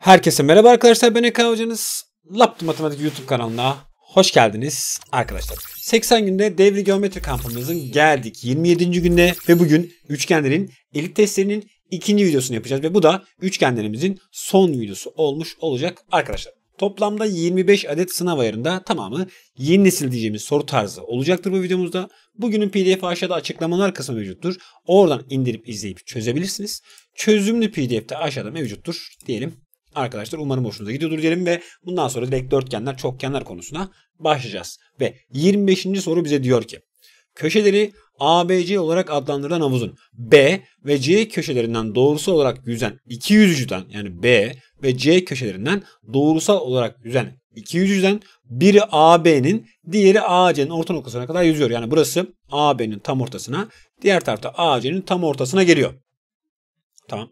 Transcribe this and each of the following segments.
Herkese merhaba arkadaşlar ben Eka Hocanız. Laptop Matematik YouTube kanalına hoş geldiniz arkadaşlar. 80 günde devri geometri kampımızın geldik 27. günde ve bugün üçgenlerin elit testlerinin ikinci videosunu yapacağız ve bu da üçgenlerimizin son videosu olmuş olacak arkadaşlar. Toplamda 25 adet sınav ayarında tamamı yeni nesil diyeceğimiz soru tarzı olacaktır bu videomuzda. Bugünün PDF aşağıda açıklamalar kısmı mevcuttur. Oradan indirip izleyip çözebilirsiniz. Çözümlü pdf de aşağıda mevcuttur diyelim Arkadaşlar umarım hoşunuza gidiyordur diyelim ve bundan sonra direkt dörtgenler, çokgenler konusuna başlayacağız. Ve 25. soru bize diyor ki köşeleri ABC olarak adlandırılan havuzun B ve C köşelerinden doğrusal olarak yüzen iki yüzücüden yani B ve C köşelerinden doğrusal olarak yüzen iki yüzücüden biri AB'nin diğeri AC'nin orta noktasına kadar yüzüyor. Yani burası AB'nin tam ortasına diğer tarafta AC'nin tam ortasına geliyor. Tamam.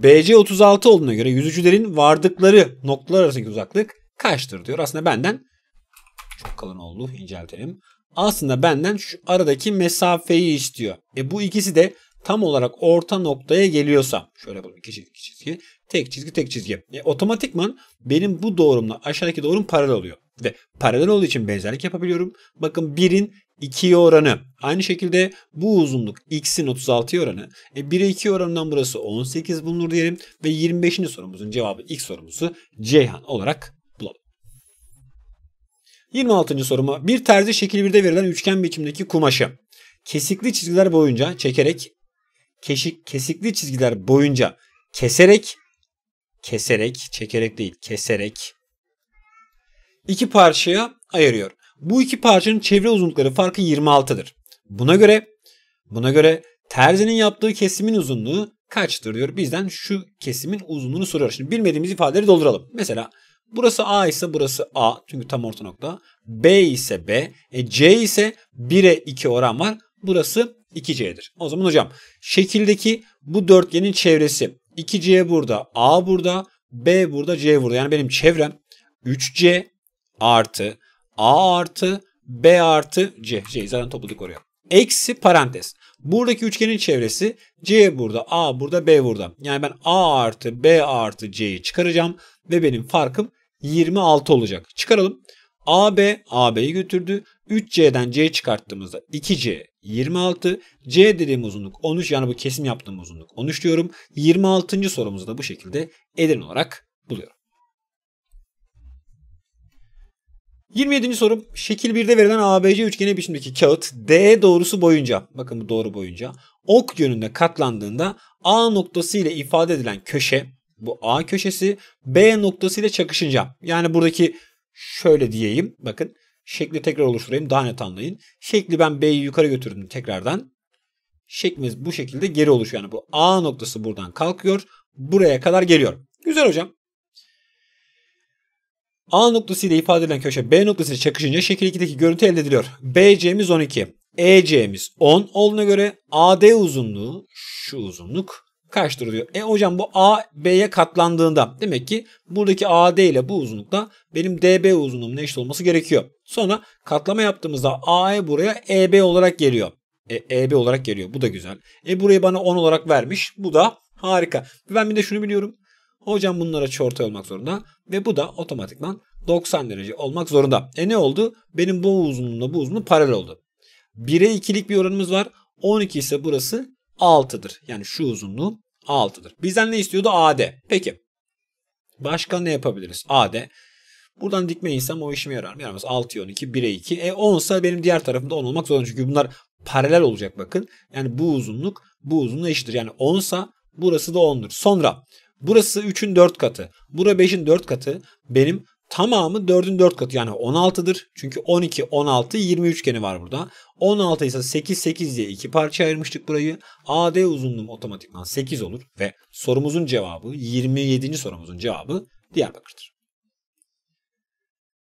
BC36 olduğuna göre yüzücülerin vardıkları noktalar arasındaki uzaklık kaçtır diyor. Aslında benden çok kalın oldu inceltelim. Aslında benden şu aradaki mesafeyi istiyor. E bu ikisi de tam olarak orta noktaya geliyorsa şöyle bunu iki çizgi, iki çizgi tek çizgi tek çizgi. E, otomatikman benim bu doğrumla aşağıdaki doğrum paralel oluyor. Ve paralel olduğu için benzerlik yapabiliyorum. Bakın birin 2'ye oranı. Aynı şekilde bu uzunluk x'in 36'ya oranı. E 1'e 2 oranından burası 18 bulunur diyelim. Ve 25. sorumuzun cevabı ilk sorumuzu Ceyhan olarak bulalım. 26. soruma bir terzi şekil 1'de verilen üçgen biçimdeki kumaşı kesikli çizgiler boyunca çekerek keşik, kesikli çizgiler boyunca keserek keserek çekerek değil keserek iki parçaya ayırıyor. Bu iki parçanın çevre uzunlukları farkı 26'dır. Buna göre buna göre terzinin yaptığı kesimin uzunluğu kaçtır diyor. Bizden şu kesimin uzunluğunu soruyor. Şimdi bilmediğimiz ifadeleri dolduralım. Mesela burası A ise burası A çünkü tam orta nokta. B ise B. E, C ise 1'e 2 oran var. Burası 2C'dir. O zaman hocam şekildeki bu dörtgenin çevresi 2C burada, A burada, B burada, C burada. Yani benim çevrem 3C artı A artı B artı C. C zaten topladık oraya. Eksi parantez. Buradaki üçgenin çevresi C burada, A burada, B burada. Yani ben A artı B artı C'yi çıkaracağım ve benim farkım 26 olacak. Çıkaralım. AB, AB'yi götürdü. 3C'den C çıkarttığımızda 2C 26. C dediğim uzunluk 13 yani bu kesim yaptığım uzunluk 13 diyorum. 26. sorumuzu da bu şekilde eden olarak buluyorum. 27. sorum şekil 1'de verilen ABC üçgeni biçimdeki kağıt D doğrusu boyunca bakın bu doğru boyunca ok yönünde katlandığında A noktası ile ifade edilen köşe bu A köşesi B noktası ile çakışınca yani buradaki şöyle diyeyim bakın şekli tekrar oluşturayım daha net anlayın. Şekli ben B'yi yukarı götürdüm tekrardan. Şeklimiz bu şekilde geri oluşuyor. Yani bu A noktası buradan kalkıyor buraya kadar geliyor. Güzel hocam. A noktası ile ifade edilen köşe B noktasıyla çakışınca şekil 2'deki görüntü elde ediliyor. BC'miz 12. EC'miz 10 olduğuna göre AD uzunluğu şu uzunluk kaçtır diyor. E hocam bu A katlandığında demek ki buradaki AD ile bu uzunlukla benim DB uzunluğumun eşit olması gerekiyor. Sonra katlama yaptığımızda AE buraya EB olarak geliyor. E, EB olarak geliyor. Bu da güzel. E burayı bana 10 olarak vermiş. Bu da harika. Ben bir de şunu biliyorum. Hocam bunlara açı olmak zorunda ve bu da otomatikman 90 derece olmak zorunda. E ne oldu? Benim bu uzunluğumla bu uzunluğum paralel oldu. 1'e 2'lik bir oranımız var. 12 ise burası 6'dır. Yani şu uzunluğum 6'dır. Bizden ne istiyordu? AD. Peki. Başka ne yapabiliriz? AD. Buradan dikme insem o işime yarar mı? Yaramaz. 6'ya 12, 1'e 2. E 10 ise benim diğer tarafımda 10 olmak zorunda. Çünkü bunlar paralel olacak bakın. Yani bu uzunluk bu uzunluğa eşittir. Yani 10 ise burası da 10'dur. Sonra Burası 3'ün 4 katı. Bura 5'in 4 katı. Benim tamamı 4'ün 4 katı yani 16'dır. Çünkü 12, 16, 20 üçgeni var burada. 16 ise 8, 8 diye iki parça ayırmıştık burayı. AD uzunluğum otomatikman 8 olur ve sorumuzun cevabı 27. sorumuzun cevabı Diyarbakır'dır.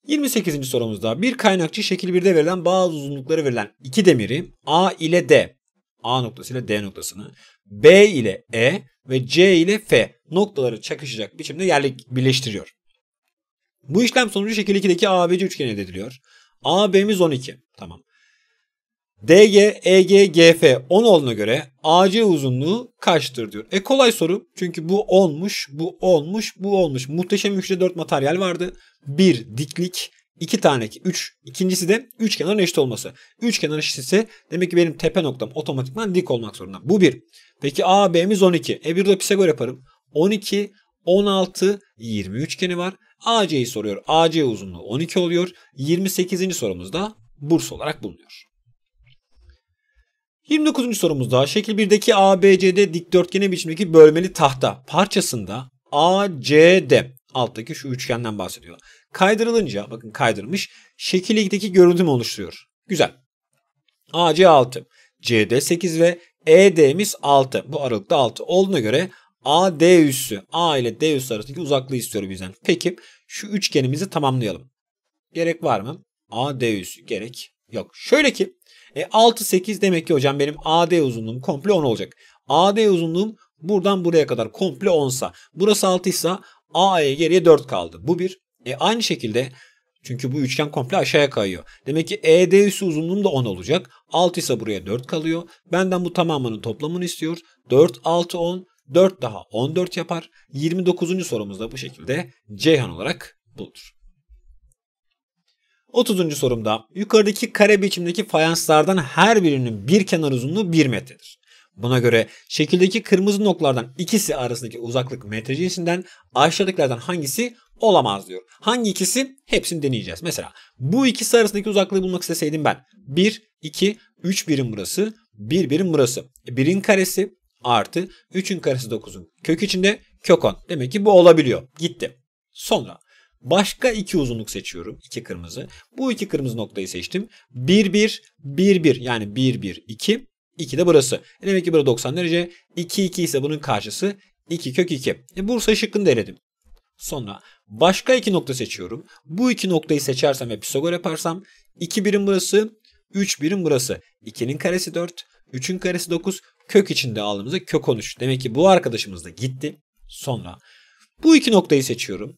28. sorumuzda bir kaynakçı şekil 1'de verilen bazı uzunlukları verilen iki demiri A ile D A noktası ile D noktasını B ile E ve C ile F noktaları çakışacak biçimde yerlik birleştiriyor. Bu işlem sonucu şekil 2'deki ABC üçgeni elde ediliyor. AB'miz 12. Tamam. DG, EG, GF 10 olduğuna göre AC uzunluğu kaçtır diyor. E kolay soru. Çünkü bu olmuş, bu olmuş, bu olmuş. Muhteşem 3'te 4 materyal vardı. 1 diklik, 2 tane 3. İkincisi de üç kenarın eşit olması. Üç kenar eşit ise demek ki benim tepe noktam otomatikman dik olmak zorunda. Bu bir. Peki AB'miz 12. E bir de Pisagor yaparım. 12, 16, 20 üçgeni var. AC'yi soruyor. AC uzunluğu 12 oluyor. 28. sorumuzda burs olarak bulunuyor. 29. sorumuzda şekil 1'deki ABCD dikdörtgeni biçimdeki bölmeli tahta parçasında ACD alttaki şu üçgenden bahsediyor. Kaydırılınca bakın kaydırmış şekil 2'deki görüntüm oluşturuyor. Güzel. AC 6, CD 8 ve ED'miz 6. Bu aralıkta 6 olduğuna göre AD üssü A ile D üssü arasındaki uzaklığı istiyorum bizden. Peki şu üçgenimizi tamamlayalım. Gerek var mı? AD üssü gerek yok. Şöyle ki e, 6 8 demek ki hocam benim AD uzunluğum komple 10 olacak. AD uzunluğum buradan buraya kadar komple 10 sa. Burası 6 ise A'ya geriye 4 kaldı. Bu bir. E, aynı şekilde çünkü bu üçgen komple aşağıya kayıyor. Demek ki ED üssü uzunluğum da 10 olacak. 6 ise buraya 4 kalıyor. Benden bu tamamının toplamını istiyor. 4, 6, 10. 4 daha 14 yapar. 29. da bu şekilde Ceyhan olarak bulunur. 30. sorumda yukarıdaki kare biçimdeki fayanslardan her birinin bir kenar uzunluğu 1 metredir. Buna göre şekildeki kırmızı noktalardan ikisi arasındaki uzaklık metre cinsinden aşağıdakilerden hangisi olamaz diyor. Hangi ikisi? Hepsini deneyeceğiz. Mesela bu ikisi arasındaki uzaklığı bulmak isteseydim ben. 1, 2, 3 birim burası, 1 birim burası. 1'in e, karesi artı 3'ün karesi 9'un kök içinde kök 10. Demek ki bu olabiliyor. Gitti. Sonra başka iki uzunluk seçiyorum. 2 kırmızı. Bu iki kırmızı noktayı seçtim. 1, 1, 1, 1 yani 1, 1, 2. 2 de burası. E, demek ki burada 90 derece. 2, 2 ise bunun karşısı 2 kök 2. E Bursa şıkkını da Sonra başka iki nokta seçiyorum. Bu iki noktayı seçersem ve Pisagor yaparsam 2 birim burası, 3 birim burası. 2'nin karesi 4, 3'ün karesi 9, kök içinde aldığımızda kök 13. Demek ki bu arkadaşımız da gitti. Sonra bu iki noktayı seçiyorum.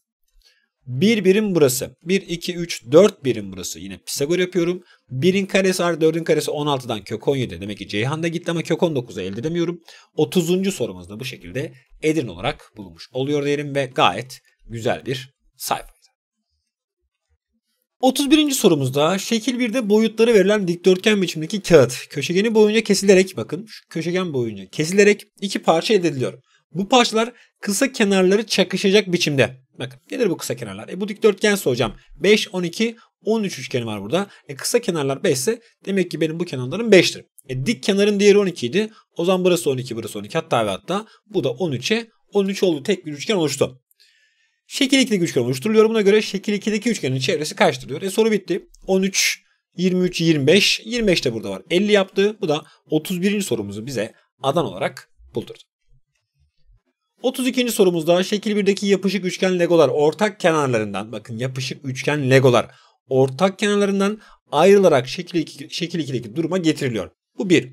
Bir birim burası. 1, 2, 3, 4 birim burası. Yine Pisagor yapıyorum. 1'in karesi artı 4'ün karesi 16'dan kök 17. Demek ki Ceyhan'da gitti ama kök 19'u elde edemiyorum. 30. sorumuz da bu şekilde Edirne olarak bulunmuş oluyor diyelim ve gayet güzel bir sayfa. 31. sorumuzda şekil 1'de boyutları verilen dikdörtgen biçimdeki kağıt köşegeni boyunca kesilerek bakın köşegen boyunca kesilerek iki parça elde ediliyor. Bu parçalar kısa kenarları çakışacak biçimde. Bakın nedir bu kısa kenarlar? E bu dikdörtgen hocam 5, 12, 13 üçgeni var burada. E kısa kenarlar 5 ise demek ki benim bu kenarlarım 5'tir. E dik kenarın diğeri 12 idi. O zaman burası 12, burası 12 hatta ve hatta bu da 13'e 13 oldu tek bir üçgen oluştu. Şekil 2'deki üçgen oluşturuluyor. Buna göre şekil 2'deki üçgenin çevresi kaçtır diyor. E soru bitti. 13, 23, 25. 25 de burada var. 50 yaptı. Bu da 31. sorumuzu bize adan olarak buldurdu. 32. sorumuzda şekil 1'deki yapışık üçgen legolar ortak kenarlarından bakın yapışık üçgen legolar ortak kenarlarından ayrılarak şekil, 2, şekil 2'deki duruma getiriliyor. Bu 1.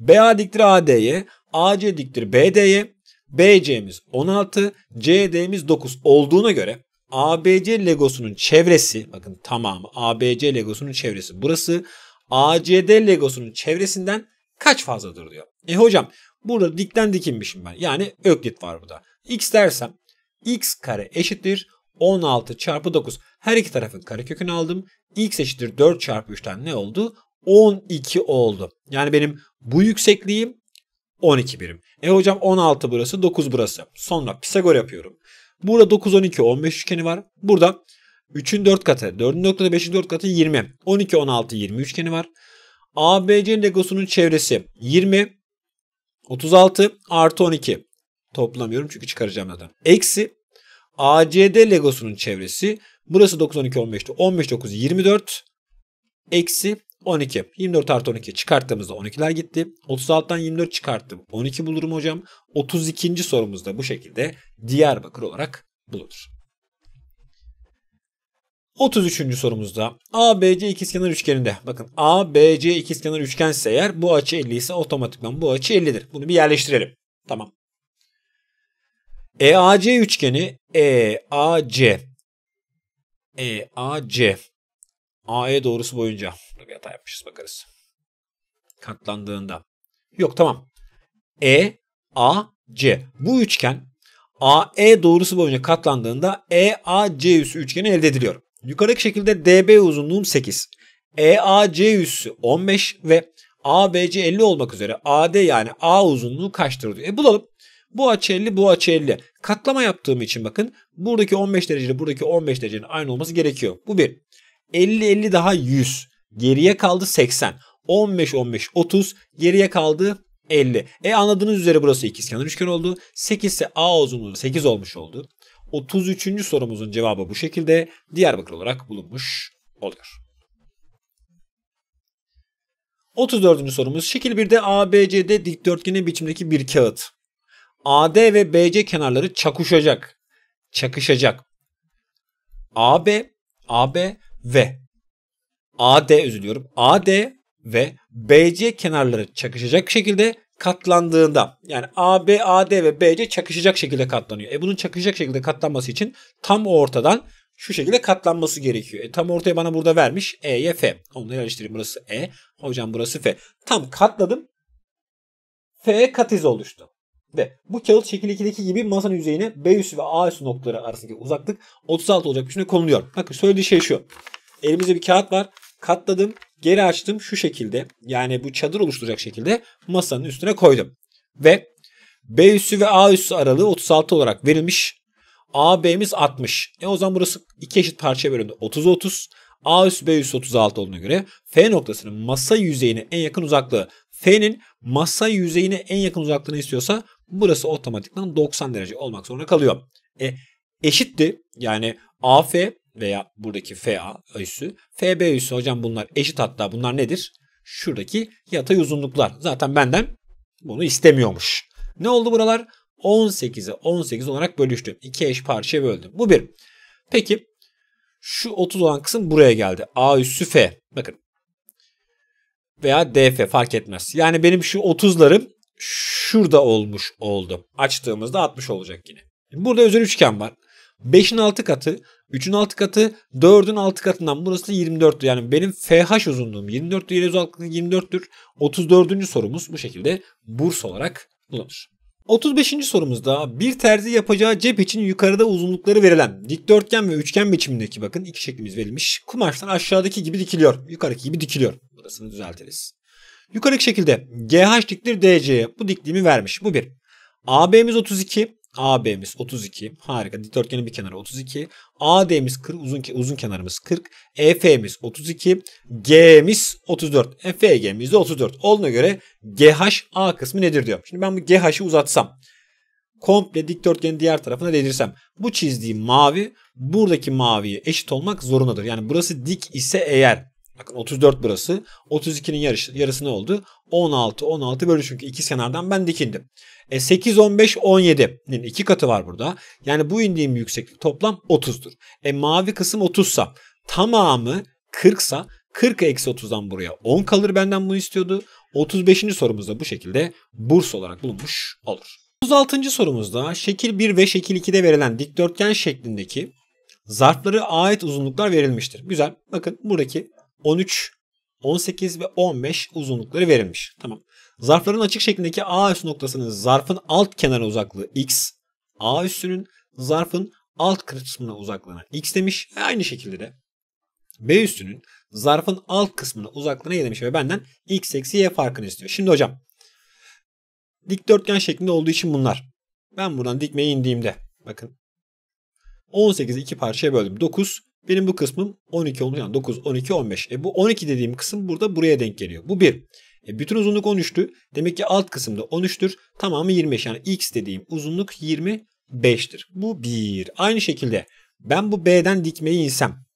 BA diktir AD'ye, AC diktir BD'ye, BC'miz 16, CD'miz 9 olduğuna göre ABC legosunun çevresi bakın tamamı ABC legosunun çevresi burası ACD legosunun çevresinden kaç fazladır diyor. E hocam burada dikten dikinmişim ben. Yani öklit var burada. X dersem x kare eşittir 16 çarpı 9. Her iki tarafın karekökünü aldım. X eşittir 4 çarpı 3'ten ne oldu? 12 oldu. Yani benim bu yüksekliğim 12 birim. E hocam 16 burası 9 burası. Sonra Pisagor yapıyorum. Burada 9 12 15 üçgeni var. Burada 3'ün 4 katı, 4'ün 4 katı, 5'in 4 katı 20. 12 16 20 üçgeni var. ABC legosunun çevresi 20, 36 artı 12. Toplamıyorum çünkü çıkaracağım zaten. Eksi ACD legosunun çevresi. Burası 9, 12, 15'ti. 15, 9, 24. Eksi 12. 24 artı 12 çıkarttığımızda 12'ler gitti. 36'dan 24 çıkarttım. 12 bulurum hocam. 32. sorumuzda bu şekilde Diyarbakır olarak bulunur. 33. sorumuzda ABC ikizkenar üçgeninde bakın ABC ikizkenar üçgense eğer bu açı 50 ise otomatikman bu açı 50'dir. Bunu bir yerleştirelim. Tamam. EAC üçgeni EAC EAC AE doğrusu boyunca bir hata yapmışız bakarız. Katlandığında. Yok tamam. EAC Bu üçgen AE doğrusu boyunca katlandığında EAC üçgeni elde ediliyor. Yukarıdaki şekilde DB uzunluğum 8. EAC üssü 15 ve ABC 50 olmak üzere AD yani A uzunluğu kaçtır diyor. E bulalım. Bu açı 50, bu açı 50. Katlama yaptığım için bakın buradaki 15 dereceyle buradaki 15 derecenin aynı olması gerekiyor. Bu bir. 50 50 daha 100. Geriye kaldı 80. 15 15 30 geriye kaldı 50. E anladığınız üzere burası ikizkenar üçgen oldu. 8 ise A uzunluğu 8 olmuş oldu. 33. sorumuzun cevabı bu şekilde Diyarbakır olarak bulunmuş oluyor. 34. sorumuz şekil 1'de ABCD dikdörtgenin biçimdeki bir kağıt. AD ve BC kenarları çakışacak. Çakışacak. AB, AB ve AD üzülüyorum. AD ve BC kenarları çakışacak şekilde katlandığında yani A, B, A, D ve B, C çakışacak şekilde katlanıyor. E bunun çakışacak şekilde katlanması için tam ortadan şu şekilde katlanması gerekiyor. E, tam ortaya bana burada vermiş E'ye F. Onu da yerleştireyim. Burası E. Hocam burası F. Tam katladım. F kat iz oluştu. Ve bu kağıt şekil 2'deki gibi masanın yüzeyine B üstü ve A üstü noktaları arasındaki uzaklık 36 olacak biçimde konuluyor. Bakın söylediği şey şu. Elimizde bir kağıt var. Katladım. Geri açtım şu şekilde yani bu çadır oluşturacak şekilde masanın üstüne koydum. Ve B üssü ve A üssü aralığı 36 olarak verilmiş. A B'miz 60. E o zaman burası iki eşit parçaya bölündü. 30 30. A üs B üs 36 olduğuna göre F noktasının masa yüzeyine en yakın uzaklığı F'nin masa yüzeyine en yakın uzaklığını istiyorsa burası otomatikman 90 derece olmak zorunda kalıyor. E eşitti yani a f veya buradaki FA öğüsü. FB öğüsü hocam bunlar eşit hatta bunlar nedir? Şuradaki yatay uzunluklar. Zaten benden bunu istemiyormuş. Ne oldu buralar? 18'e 18 olarak bölüştüm. 2 eş parçaya böldüm. Bu bir. Peki şu 30 olan kısım buraya geldi. A üssü F. Bakın. Veya DF fark etmez. Yani benim şu 30'larım şurada olmuş oldu. Açtığımızda 60 olacak yine. Burada özel üçgen var. 5'in 6 katı 3'ün 6 katı 4'ün 6 katından burası da 24'tür. Yani benim FH uzunluğum 24'tür. Yer yüzü 24'tür. 34. sorumuz bu şekilde burs olarak bulunur. 35. sorumuzda bir terzi yapacağı cep için yukarıda uzunlukları verilen dikdörtgen ve üçgen biçimindeki bakın iki şeklimiz verilmiş. Kumaşlar aşağıdaki gibi dikiliyor. Yukarıdaki gibi dikiliyor. Burasını düzeltiriz. Yukarıdaki şekilde GH diktir DC'ye bu dikliğimi vermiş. Bu bir. AB'miz 32, AB'miz 32. Harika. Dikdörtgenin bir kenarı 32. AD'miz 40, uzun uzun kenarımız 40. EF'miz 32. G'miz 34. E, FG'miz de 34. Olduğuna göre GH A kısmı nedir diyor. Şimdi ben bu GH'ı uzatsam komple dikdörtgenin diğer tarafına delirsem, bu çizdiğim mavi buradaki maviye eşit olmak zorundadır. Yani burası dik ise eğer Bakın 34 burası. 32'nin yarısı, yarısı ne oldu? 16, 16 bölü çünkü iki kenardan ben dikindim. E 8, 15, 17'nin iki katı var burada. Yani bu indiğim yükseklik toplam 30'dur. E mavi kısım 30'sa tamamı 40'sa 40 eksi 30'dan buraya 10 kalır benden bunu istiyordu. 35. sorumuzda bu şekilde burs olarak bulunmuş olur. 36. sorumuzda şekil 1 ve şekil 2'de verilen dikdörtgen şeklindeki zarfları ait uzunluklar verilmiştir. Güzel. Bakın buradaki 13, 18 ve 15 uzunlukları verilmiş. Tamam. Zarfların açık şeklindeki A üst noktasının zarfın alt kenarı uzaklığı x, A üstünün zarfın alt kısmına uzaklığına x demiş. E aynı şekilde de B üstünün zarfın alt kısmına uzaklığına y demiş ve benden x eksi y farkını istiyor. Şimdi hocam dikdörtgen şeklinde olduğu için bunlar. Ben buradan dikmeye indiğimde bakın 18'i iki parçaya böldüm. 9 benim bu kısmım 12 olmuş. Yani 9, 12, 15. E bu 12 dediğim kısım burada buraya denk geliyor. Bu 1. E bütün uzunluk 13'tü. Demek ki alt kısımda 13'tür. Tamamı 25. Yani x dediğim uzunluk 25'tir. Bu 1. Aynı şekilde ben bu B'den dikmeyi insem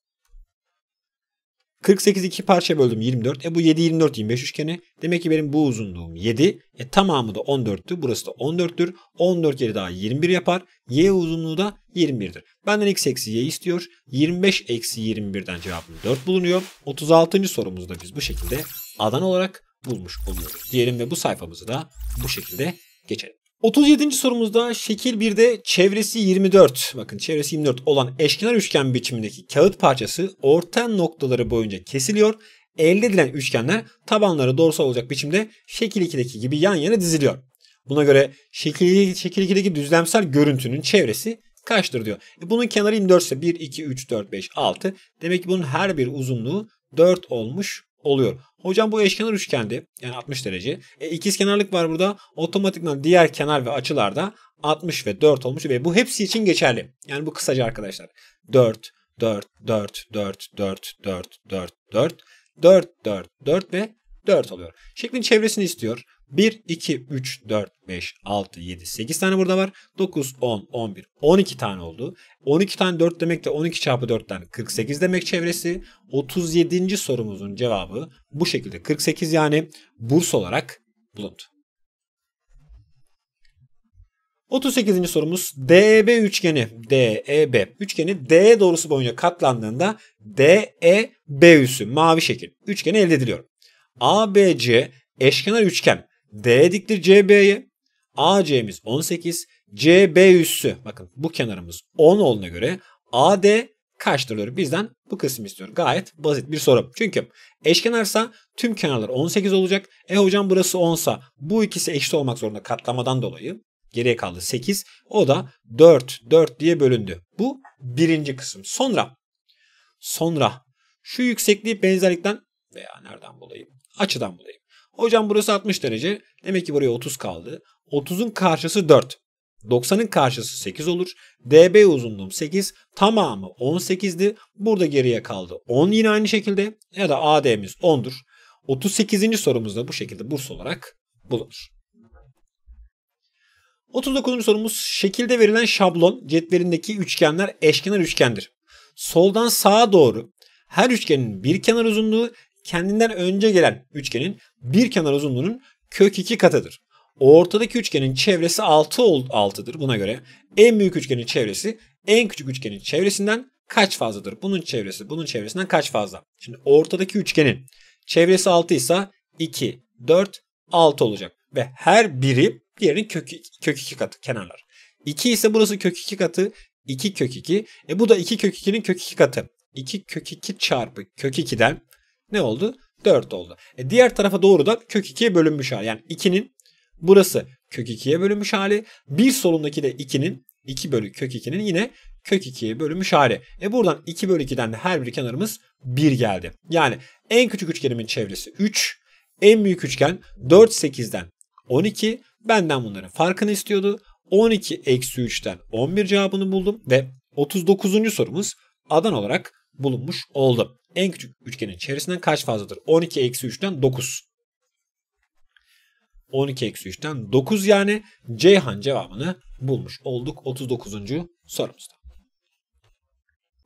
48 iki parça böldüm 24. E bu 7 24 25 üçgeni. Demek ki benim bu uzunluğum 7. E tamamı da 14'tü. Burası da 14'tür. 14 yeri daha 21 yapar. Y uzunluğu da 21'dir. Benden x eksi y istiyor. 25 eksi 21'den cevabım 4 bulunuyor. 36. sorumuzda biz bu şekilde adan olarak bulmuş oluyoruz. Diyelim ve bu sayfamızı da bu şekilde geçelim. 37. sorumuzda şekil 1'de çevresi 24 bakın çevresi 24 olan eşkenar üçgen biçimindeki kağıt parçası orta noktaları boyunca kesiliyor. Elde edilen üçgenler tabanları doğrusal olacak biçimde şekil 2'deki gibi yan yana diziliyor. Buna göre şekil, şekil 2'deki düzlemsel görüntünün çevresi kaçtır diyor. E bunun kenarı 24 ise 1, 2, 3, 4, 5, 6. Demek ki bunun her bir uzunluğu 4 olmuş oluyor. Hocam bu eşkenar üçgendi. Yani 60 derece. E, ikiz kenarlık var burada. Otomatikman diğer kenar ve açılarda 60 ve 4 olmuş ve bu hepsi için geçerli. Yani bu kısaca arkadaşlar. 4, 4, 4, 4, 4, 4, 4, 4, 4, 4, 4 ve 4 oluyor. Şeklin çevresini istiyor. 1, 2, 3, 4, 5, 6, 7, 8 tane burada var. 9, 10, 11, 12 tane oldu. 12 tane 4 demek de 12 çarpı 4'ten 48 demek çevresi. 37. sorumuzun cevabı bu şekilde 48 yani burs olarak bulundu. 38. sorumuz DEB üçgeni DEB üçgeni D doğrusu boyunca katlandığında DEB üssü mavi şekil üçgeni elde ediliyor. ABC eşkenar üçgen D D'diktir CB'ye. AC'miz 18. CB üssü. Bakın bu kenarımız 10 olduğuna göre AD kaçtır diyor. Bizden bu kısmı istiyor. Gayet basit bir soru. Çünkü eşkenarsa tüm kenarlar 18 olacak. E hocam burası 10'sa bu ikisi eşit olmak zorunda katlamadan dolayı. Geriye kaldı 8. O da 4. 4 diye bölündü. Bu birinci kısım. Sonra sonra şu yüksekliği benzerlikten veya nereden bulayım? Açıdan bulayım. Hocam burası 60 derece. Demek ki buraya 30 kaldı. 30'un karşısı 4. 90'ın karşısı 8 olur. DB uzunluğum 8. Tamamı 18'di. Burada geriye kaldı 10 yine aynı şekilde. Ya da AD'miz 10'dur. 38. sorumuz da bu şekilde burs olarak bulunur. 39. sorumuz şekilde verilen şablon cetvelindeki üçgenler eşkenar üçgendir. Soldan sağa doğru her üçgenin bir kenar uzunluğu kendinden önce gelen üçgenin bir kenar uzunluğunun kök 2 katıdır. Ortadaki üçgenin çevresi 6 6'dır buna göre. En büyük üçgenin çevresi en küçük üçgenin çevresinden kaç fazladır? Bunun çevresi bunun çevresinden kaç fazla? Şimdi ortadaki üçgenin çevresi 6 ise 2, 4, 6 olacak. Ve her biri diğerinin kök, kök 2 katı kenarlar. 2 ise burası kök 2 katı 2 kök 2. E bu da 2 kök 2'nin kök 2 katı. 2 kök 2 çarpı kök 2'den ne oldu? 4 oldu. E diğer tarafa doğru da kök 2'ye bölünmüş hali. Yani 2'nin burası kök 2'ye bölünmüş hali. Bir solundaki de 2'nin 2 bölü kök 2'nin yine kök 2'ye bölünmüş hali. E buradan 2 bölü 2'den de her bir kenarımız 1 geldi. Yani en küçük üçgenimin çevresi 3. En büyük üçgen 4 8'den 12. Benden bunların farkını istiyordu. 12 eksi 3'ten 11 cevabını buldum ve 39. sorumuz adan olarak bulunmuş oldu en küçük üçgenin içerisinden kaç fazladır? 12 eksi 3'ten 9. 12 eksi 3'ten 9 yani Ceyhan cevabını bulmuş olduk 39. sorumuzda.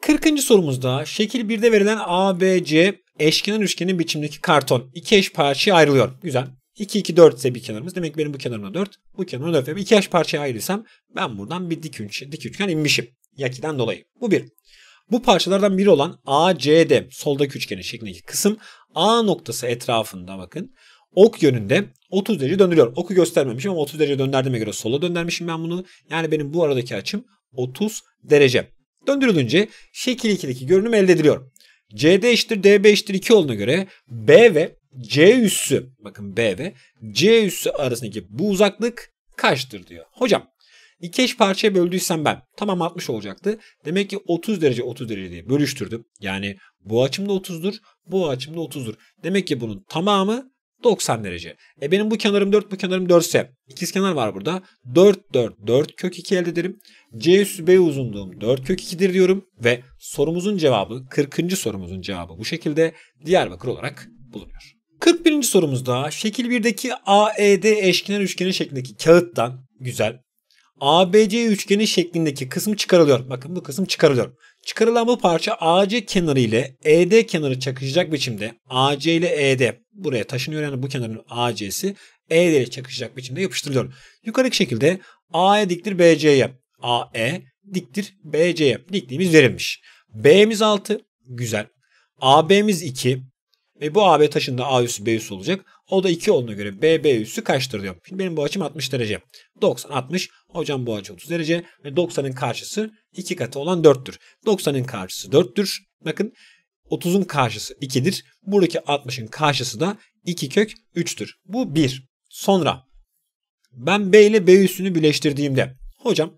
40. sorumuzda şekil 1'de verilen ABC eşkenar üçgenin biçimdeki karton iki eş parçaya ayrılıyor. Güzel. 2 2 4 ise bir kenarımız. Demek benim bu kenarıma 4, bu kenarıma 4 ve 2 eş parçaya ayrılsam ben buradan bir dik, üç, dik üçgen inmişim. Yakiden dolayı. Bu bir. Bu parçalardan biri olan ACD soldaki üçgenin şeklindeki kısım A noktası etrafında bakın ok yönünde 30 derece döndürüyor. Oku göstermemişim ama 30 derece döndürdüğüme göre sola döndürmüşüm ben bunu. Yani benim bu aradaki açım 30 derece. Döndürülünce şekil 2'deki görünüm elde ediliyor. CD eşittir DB eşittir 2 olduğuna göre B ve C üssü bakın B ve C üssü arasındaki bu uzaklık kaçtır diyor. Hocam 2 eş parçaya böldüysem ben tamam 60 olacaktı. Demek ki 30 derece 30 derece diye bölüştürdüm. Yani bu açımda 30'dur, bu açımda 30'dur. Demek ki bunun tamamı 90 derece. E benim bu kenarım 4 bu kenarım 4 ise ikiz kenar var burada. 4 4 4 kök 2 elde ederim. C üssü B uzunluğum 4 kök 2'dir diyorum ve sorumuzun cevabı 40. sorumuzun cevabı bu şekilde Diyarbakır olarak bulunuyor. 41. sorumuzda şekil 1'deki AED eşkenar üçgeni şeklindeki kağıttan güzel ABC üçgeni şeklindeki kısım çıkarılıyor. Bakın bu kısım çıkarılıyor. Çıkarılan bu parça AC kenarı ile ED kenarı çakışacak biçimde AC ile ED buraya taşınıyor yani bu kenarın AC'si ED ile çakışacak biçimde yapıştırılıyor. Yukarıdaki şekilde AE diktir BC'ye. AE diktir BC'ye diktiğimiz verilmiş. B'miz 6 güzel. AB'miz 2 ve bu AB taşında A üssü B üssü olacak. O da 2 olduğuna göre BB üssü kaçtır diyor. Şimdi benim bu açım 60 derece. 90 60 Hocam bu açı 30 derece ve 90'ın karşısı 2 katı olan 4'tür. 90'ın karşısı 4'tür. Bakın 30'un karşısı 2'dir. Buradaki 60'ın karşısı da 2 kök 3'tür. Bu 1. Sonra ben B ile B üstünü birleştirdiğimde hocam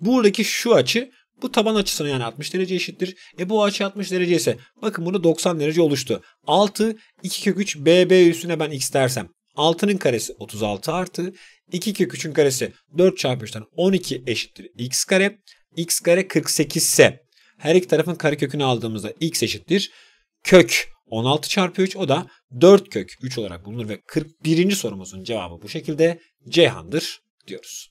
buradaki şu açı bu taban açısına yani 60 derece eşittir. E bu açı 60 derece ise bakın burada 90 derece oluştu. 6 2 kök 3 BB üstüne ben x dersem 6'nın karesi 36 artı 2 kök 3'ün karesi 4 çarpı 3'ten 12 eşittir x kare. x kare 48 ise her iki tarafın karekökünü aldığımızda x eşittir kök 16 çarpı 3 o da 4 kök 3 olarak bulunur ve 41. sorumuzun cevabı bu şekilde Ceyhan'dır diyoruz.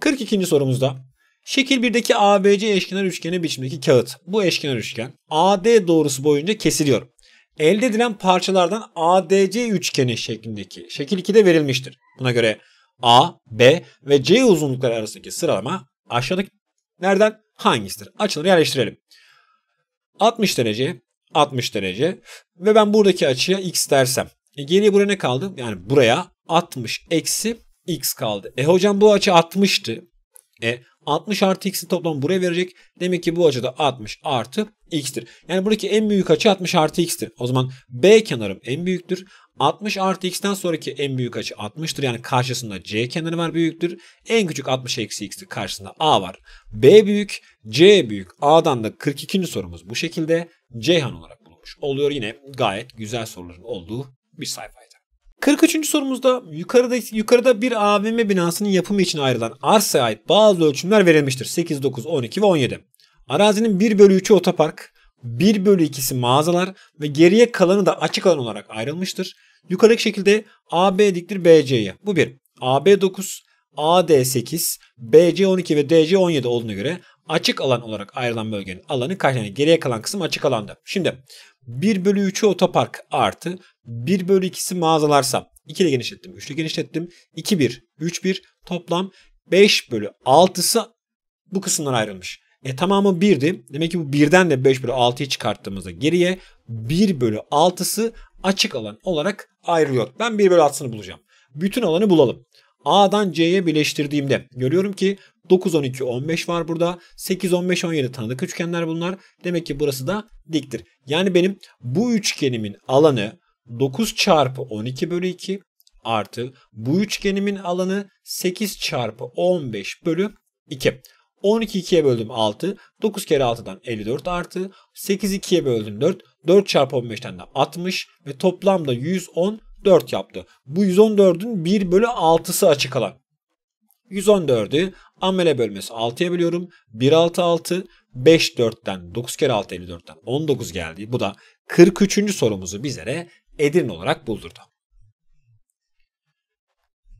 42. sorumuzda şekil 1'deki ABC eşkenar üçgeni biçimdeki kağıt. Bu eşkenar üçgen AD doğrusu boyunca kesiliyor elde edilen parçalardan ADC üçgeni şeklindeki şekil 2'de verilmiştir. Buna göre A, B ve C uzunlukları arasındaki sıralama aşağıdaki nereden hangisidir? Açıları yerleştirelim. 60 derece, 60 derece ve ben buradaki açıya x dersem. E geriye buraya ne kaldı? Yani buraya 60 eksi x kaldı. E hocam bu açı 60'tı. E 60 artı x'in toplamı buraya verecek. Demek ki bu açıda 60 artı x'tir. Yani buradaki en büyük açı 60 artı x'tir. O zaman B kenarım en büyüktür. 60 artı x'ten sonraki en büyük açı 60'tır. Yani karşısında c kenarı var büyüktür. En küçük 60 eksi x'tir. Karşısında a var. B büyük, c büyük. A'dan da 42. sorumuz bu şekilde. Ceyhan olarak bulunmuş oluyor. Yine gayet güzel soruların olduğu bir sayfa. 43. sorumuzda yukarıda, yukarıda bir AVM binasının yapımı için ayrılan arsaya ait bazı ölçümler verilmiştir. 8, 9, 12 ve 17. Arazinin 1 bölü 3'ü otopark, 1 bölü 2'si mağazalar ve geriye kalanı da açık alan olarak ayrılmıştır. Yukarıdaki şekilde AB diktir BC'ye. Bu bir. AB 9, AD 8, BC 12 ve DC 17 olduğuna göre açık alan olarak ayrılan bölgenin alanı kaç yani geriye kalan kısım açık alanda. Şimdi 1 bölü 3'ü otopark artı 1 bölü 2'si mağazalarsa 2 ile genişlettim 3 ile genişlettim 2 1 3 1 toplam 5 bölü 6'sı bu kısımdan ayrılmış. E tamamı 1'di. Demek ki bu 1'den de 5 bölü 6'yı çıkarttığımızda geriye 1 bölü 6'sı açık alan olarak ayrılıyor. Ben 1 bölü 6'sını bulacağım. Bütün alanı bulalım. A'dan C'ye birleştirdiğimde görüyorum ki 9, 12, 15 var burada. 8, 15, 17 tanıdık üçgenler bunlar. Demek ki burası da diktir. Yani benim bu üçgenimin alanı 9 çarpı 12 bölü 2 artı bu üçgenimin alanı 8 çarpı 15 bölü 2. 12 2'ye böldüm 6. 9 kere 6'dan 54 artı. 8 2'ye böldüm 4. 4 çarpı 15'ten de 60 ve toplamda 110 4 yaptı. Bu 114'ün 1 bölü 6'sı açık alan. 114'ü amele bölmesi 6'ya biliyorum. 1 6 6 5 4'ten 9 kere 6 54'ten 19 geldi. Bu da 43. sorumuzu bizlere Edirne olarak buldurdu.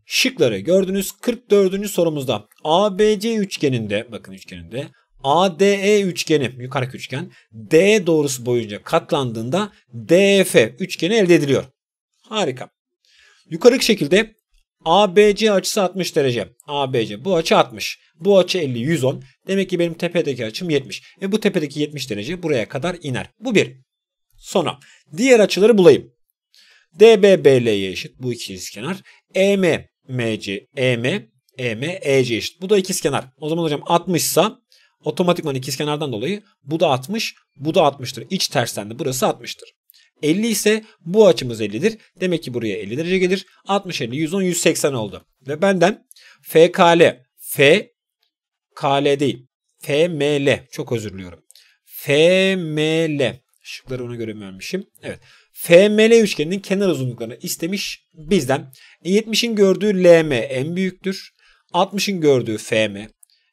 Şıkları gördünüz. 44. sorumuzda ABC üçgeninde bakın üçgeninde ADE üçgeni yukarı üçgen D doğrusu boyunca katlandığında DF üçgeni elde ediliyor. Harika. Yukarık şekilde ABC açısı 60 derece. ABC bu açı 60. Bu açı 50 110. Demek ki benim tepedeki açım 70. Ve bu tepedeki 70 derece buraya kadar iner. Bu bir. Sonra diğer açıları bulayım. DBBL'ye eşit bu iki kenar. EM MC EM EM EC eşit. Bu da ikizkenar. O zaman hocam 60 ise otomatikman ikizkenardan dolayı bu da 60, bu da 60'tır. İç tersten de burası 60'tır. 50 ise bu açımız 50'dir. Demek ki buraya 50 derece gelir. 60, 50, 110, 180 oldu. Ve benden FKL, F, KL değil. FML, çok özür diliyorum. FML, şıkları ona göre vermişim. Evet. FML üçgeninin kenar uzunluklarını istemiş bizden. E 70'in gördüğü LM en büyüktür. 60'ın gördüğü FM.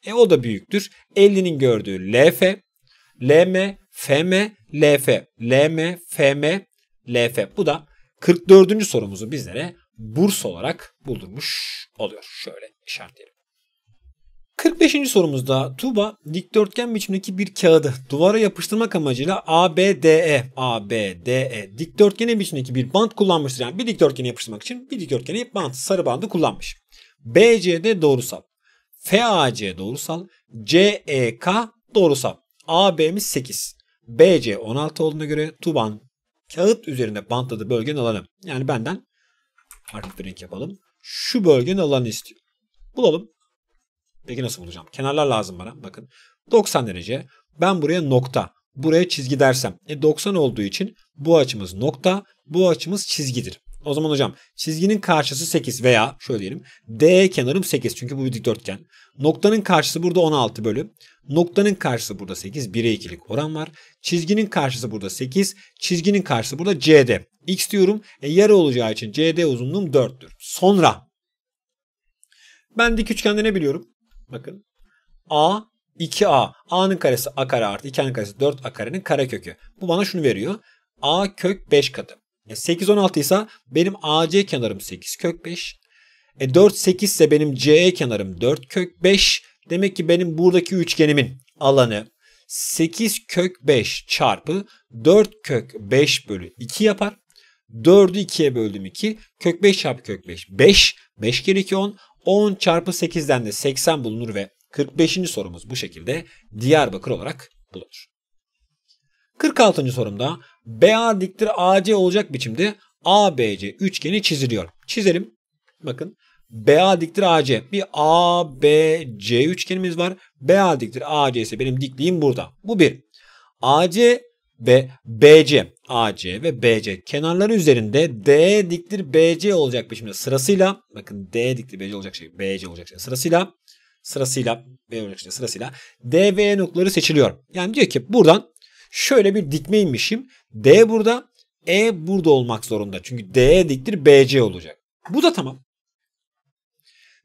E o da büyüktür. 50'nin gördüğü LF. LM FM, LF, LM, FM, LF. Bu da 44. sorumuzu bizlere burs olarak buldurmuş oluyor. Şöyle işaretleyelim. 45. sorumuzda tuba dikdörtgen biçimindeki bir kağıdı duvara yapıştırmak amacıyla ABDE ABDE dikdörtgeni biçimindeki bir bant kullanmıştır. Yani bir dikdörtgeni yapıştırmak için bir dikdörtgeni bant sarı bandı kullanmış. BCD doğrusal, FAC doğrusal, CEK doğrusal. AB'miz 8. BC 16 olduğuna göre Tuban kağıt üzerinde bantladığı bölgenin alanı. Yani benden farklı bir renk yapalım. Şu bölgenin alanı istiyor. Bulalım. Peki nasıl bulacağım? Kenarlar lazım bana. Bakın 90 derece. Ben buraya nokta. Buraya çizgi dersem. E 90 olduğu için bu açımız nokta. Bu açımız çizgidir. O zaman hocam çizginin karşısı 8 veya şöyle diyelim. D kenarım 8 çünkü bu bir dikdörtgen. Noktanın karşısı burada 16 bölü. Noktanın karşısı burada 8. 1'e 2'lik oran var. Çizginin karşısı burada 8. Çizginin karşısı burada CD. X diyorum. E, yarı olacağı için CD uzunluğum 4'tür. Sonra ben dik üçgende ne biliyorum? Bakın. A 2A. A'nın karesi A kare artı 2A'nın karesi 4A karenin karekökü. Bu bana şunu veriyor. A kök 5 katı. 8 e, 16 ise benim AC kenarım 8 kök 5. E 4 8 ise benim CE kenarım 4 kök 5. Demek ki benim buradaki üçgenimin alanı 8 kök 5 çarpı 4 kök 5 bölü 2 yapar. 4'ü 2'ye böldüm 2. Kök 5 çarpı kök 5. 5. 5 kere 2 10. 10 çarpı 8'den de 80 bulunur ve 45. sorumuz bu şekilde Diyarbakır olarak bulunur. 46. sorumda BA diktir AC olacak biçimde ABC üçgeni çiziliyor. Çizelim. Bakın BA diktir AC. Bir ABC üçgenimiz var. BA diktir AC ise benim dikliğim burada. Bu bir. AC ve BC. AC ve BC kenarları üzerinde D diktir BC olacak biçimde sırasıyla bakın D diktir BC olacak şey BC olacak şey sırasıyla sırasıyla B olacak şey sırasıyla D ve E noktaları seçiliyor. Yani diyor ki buradan şöyle bir dikme inmişim. D burada E burada olmak zorunda. Çünkü D diktir BC olacak. Bu da tamam.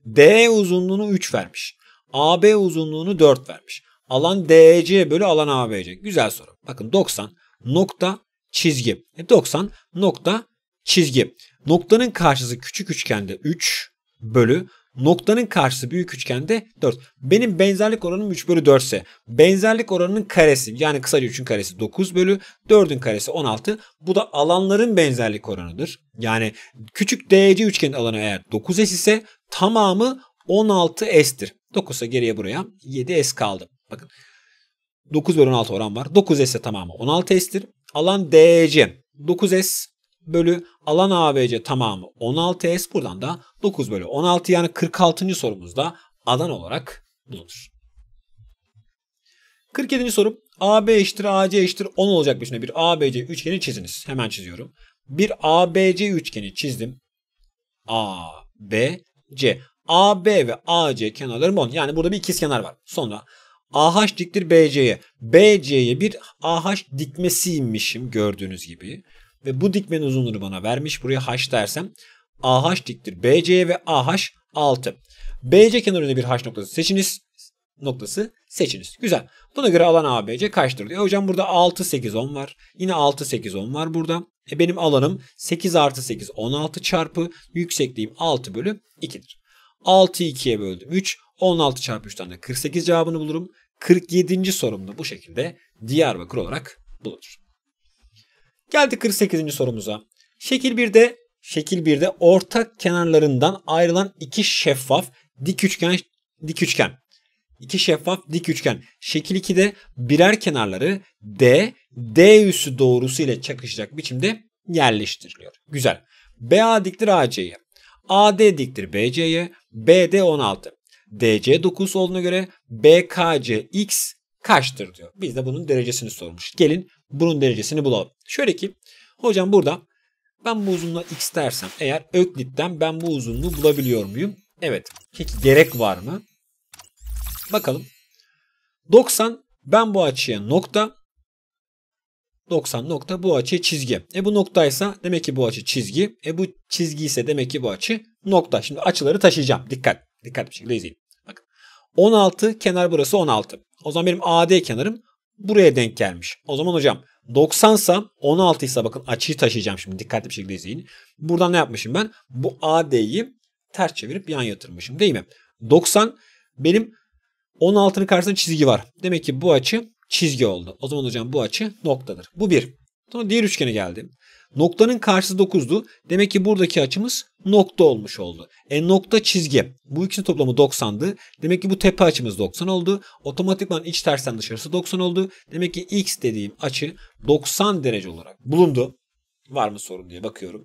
D uzunluğunu 3 vermiş. AB uzunluğunu 4 vermiş. Alan DEC bölü alan ABC. Güzel soru. Bakın 90 nokta çizgi. 90 e, nokta çizgi. Noktanın karşısı küçük üçgende 3 bölü Noktanın karşısı büyük üçgende 4. Benim benzerlik oranım 3 bölü 4 ise benzerlik oranının karesi yani kısaca 3'ün karesi 9 bölü 4'ün karesi 16. Bu da alanların benzerlik oranıdır. Yani küçük DC üçgenin alanı eğer 9S ise tamamı 16S'tir. 9'a geriye buraya 7S kaldı. Bakın 9 bölü 16 oran var. 9S tamamı 16S'tir. Alan DC 9S bölü alan ABC tamamı 16S. Buradan da 9 bölü 16 yani 46. sorumuzda alan olarak bulunur. 47. soru AB eşittir AC eşittir 10 olacak biçimde bir ABC üçgeni çiziniz. Hemen çiziyorum. Bir ABC üçgeni çizdim. A, B C. AB ve AC kenarları mon. Yani burada bir ikiz kenar var. Sonra AH diktir BC'ye. BC'ye bir AH dikmesiymişim gördüğünüz gibi. Ve bu dikmenin uzunluğunu bana vermiş. Buraya H dersem AH diktir BC'ye ve AH 6. BC kenarında bir H noktası seçiniz. Noktası seçiniz. Güzel. Buna göre alan ABC kaçtır diyor. E hocam burada 6, 8, 10 var. Yine 6, 8, 10 var burada. E benim alanım 8 artı 8 16 çarpı yüksekliğim 6 bölü 2'dir. 6'yı 2'ye böldüm 3. 16 çarpı 3'ten de 48 cevabını bulurum. 47. sorumda bu şekilde Diyarbakır olarak bulunur. Geldi 48. sorumuza. Şekil 1'de şekil 1'de ortak kenarlarından ayrılan iki şeffaf dik üçgen dik üçgen. İki şeffaf dik üçgen. Şekil 2'de birer kenarları D, D üssü doğrusu ile çakışacak biçimde yerleştiriliyor. Güzel. BA diktir AC'ye. AD diktir BC'ye. BD 16. DC 9 olduğuna göre BKC X kaçtır diyor. Biz de bunun derecesini sormuş. Gelin bunun derecesini bulalım. Şöyle ki hocam burada ben bu uzunluğa x dersem eğer Öklit'ten ben bu uzunluğu bulabiliyor muyum? Evet. Peki gerek var mı? Bakalım. 90 ben bu açıya nokta 90 nokta bu açı çizgi. E bu noktaysa demek ki bu açı çizgi. E bu çizgi ise demek ki bu açı nokta. Şimdi açıları taşıyacağım. Dikkat. Dikkat bir şekilde izleyin. Bakın. 16 kenar burası 16. O zaman benim AD kenarım buraya denk gelmiş. O zaman hocam 90 ise 16 ise bakın açıyı taşıyacağım şimdi dikkatli bir şekilde izleyin. Buradan ne yapmışım ben? Bu AD'yi ters çevirip yan yatırmışım değil mi? 90 benim 16'nın karşısında çizgi var. Demek ki bu açı çizgi oldu. O zaman hocam bu açı noktadır. Bu bir. Sonra diğer üçgene geldim. Noktanın karşısı 9'du. Demek ki buradaki açımız nokta olmuş oldu. E nokta çizgi. Bu ikisinin toplamı 90'dı. Demek ki bu tepe açımız 90 oldu. Otomatikman iç tersten dışarısı 90 oldu. Demek ki x dediğim açı 90 derece olarak bulundu. Var mı sorun diye bakıyorum.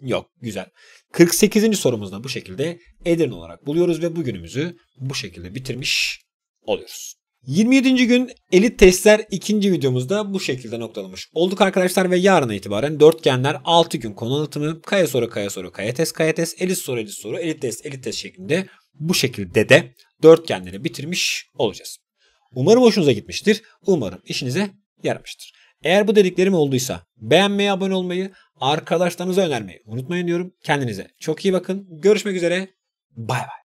Yok güzel. 48. sorumuzda bu şekilde Edirne olarak buluyoruz ve bugünümüzü bu şekilde bitirmiş oluyoruz. 27. gün elit testler ikinci videomuzda bu şekilde noktalamış olduk arkadaşlar ve yarına itibaren dörtgenler 6 gün konu anlatımı kaya soru kaya soru kaya test kaya test elit soru elit soru elit test elit test şeklinde bu şekilde de dörtgenleri bitirmiş olacağız. Umarım hoşunuza gitmiştir. Umarım işinize yaramıştır. Eğer bu dediklerim olduysa beğenmeyi, abone olmayı, arkadaşlarınıza önermeyi unutmayın diyorum. Kendinize çok iyi bakın. Görüşmek üzere. Bay bay.